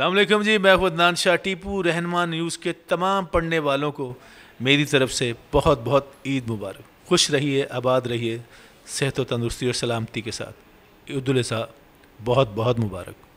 अल्लाम जी मैं अदनान शाह टीपू रहनमान न्यूज़ के तमाम पढ़ने वालों को मेरी तरफ से बहुत बहुत ईद मुबारक खुश रहिए आबाद रहिए सेहत व तंदुरुस्ती और सलामती के साथ ईदा बहुत बहुत मुबारक